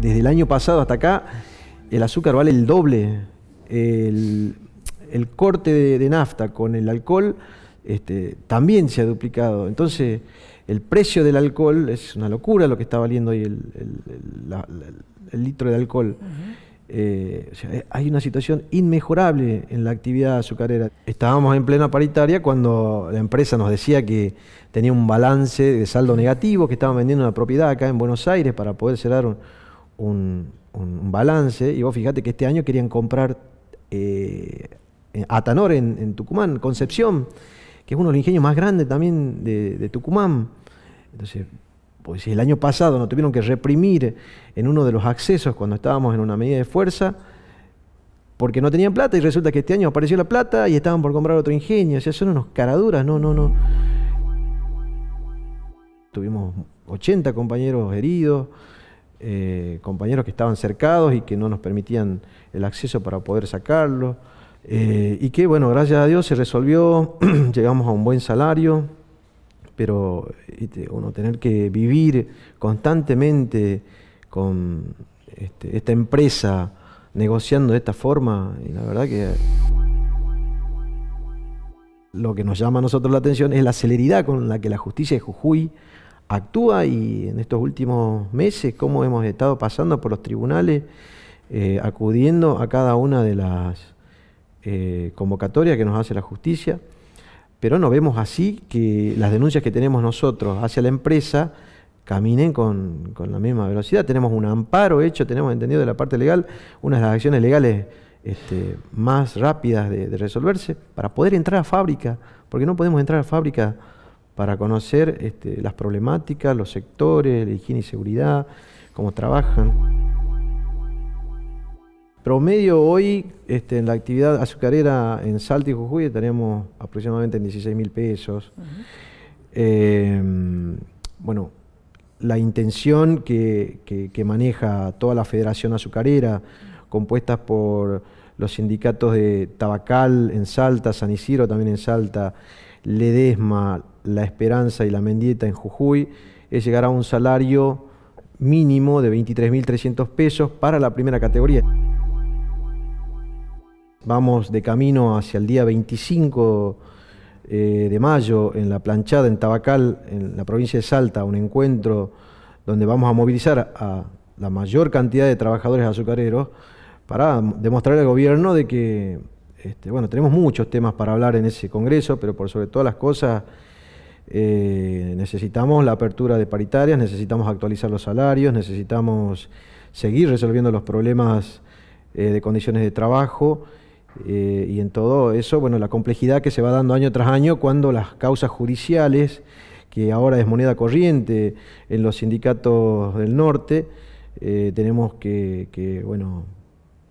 desde el año pasado hasta acá, el azúcar vale el doble. El, corte de, nafta con el alcohol este, también se ha duplicado. Entonces, el precio del alcohol es una locura lo que está valiendo hoy el, litro de alcohol. Eh, eh, hay una situación inmejorable en la actividad azucarera. Estábamos en plena paritaria cuando la empresa nos decía que tenía un balance de saldo negativo, que estaban vendiendo una propiedad acá en Buenos Aires para poder cerrar un, un, balance. Y vos fijate que este año querían comprar eh, Atanor en, Tucumán, Concepción, que es uno de los ingenios más grandes también de, Tucumán. Entonces, pues el año pasado nos tuvieron que reprimir en uno de los accesos cuando estábamos en una medida de fuerza, porque no tenían plata y resulta que este año apareció la plata y estaban por comprar otro ingenio. O sea, son unos caraduras, no, no, no. Tuvimos 80 compañeros heridos, eh, compañeros que estaban cercados y que no nos permitían el acceso para poder sacarlo eh, y que, bueno, gracias a Dios se resolvió, llegamos a un buen salario, pero este, uno tener que vivir constantemente con este, esta empresa negociando de esta forma, y la verdad que lo que nos llama a nosotros la atención es la celeridad con la que la justicia de Jujuy actúa y en estos últimos meses como hemos estado pasando por los tribunales, eh, acudiendo a cada una de las eh, convocatorias que nos hace la justicia, pero no vemos así que las denuncias que tenemos nosotros hacia la empresa caminen con, la misma velocidad. Tenemos un amparo hecho, tenemos entendido de la parte legal, una de las acciones legales este, más rápidas de resolverse para poder entrar a fábrica, porque no podemos entrar a fábrica para conocer este, las problemáticas, los sectores, la higiene y seguridad, cómo trabajan. Promedio hoy este, en la actividad azucarera en Salta y Jujuy tenemos aproximadamente en 16 mil pesos. Em, bueno, la intención que, que, maneja toda la Federación Azucarera, compuesta por los sindicatos de Tabacal en Salta, San Isidro también en Salta, Ledesma, La Esperanza y La Mendieta en Jujuy, es llegar a un salario mínimo de 23.300 pesos para la primera categoría. Vamos de camino hacia el día 25 eh, de mayo en la planchada en Tabacal, en la provincia de Salta, un encuentro donde vamos a movilizar a la mayor cantidad de trabajadores azucareros para demostrar al gobierno de que, este, bueno, tenemos muchos temas para hablar en ese Congreso, pero por sobre todas las cosas eh, necesitamos la apertura de paritarias, necesitamos actualizar los salarios, necesitamos seguir resolviendo los problemas eh, de condiciones de trabajo. Eh, y en todo eso, bueno, la complejidad que se va dando año tras año cuando las causas judiciales, que ahora es moneda corriente en los sindicatos del norte, tenemos que, que, bueno,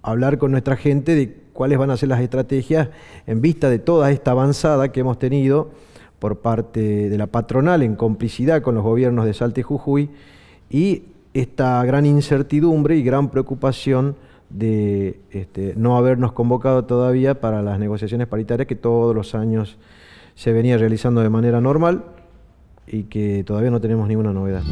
hablar con nuestra gente de cuáles van a ser las estrategias en vista de toda esta avanzada que hemos tenido por parte de la patronal en complicidad con los gobiernos de Salta y Jujuy y esta gran incertidumbre y gran preocupación de este, no habernos convocado todavía para las negociaciones paritarias que todos los años se venía realizando de manera normal y que todavía no tenemos ninguna novedad.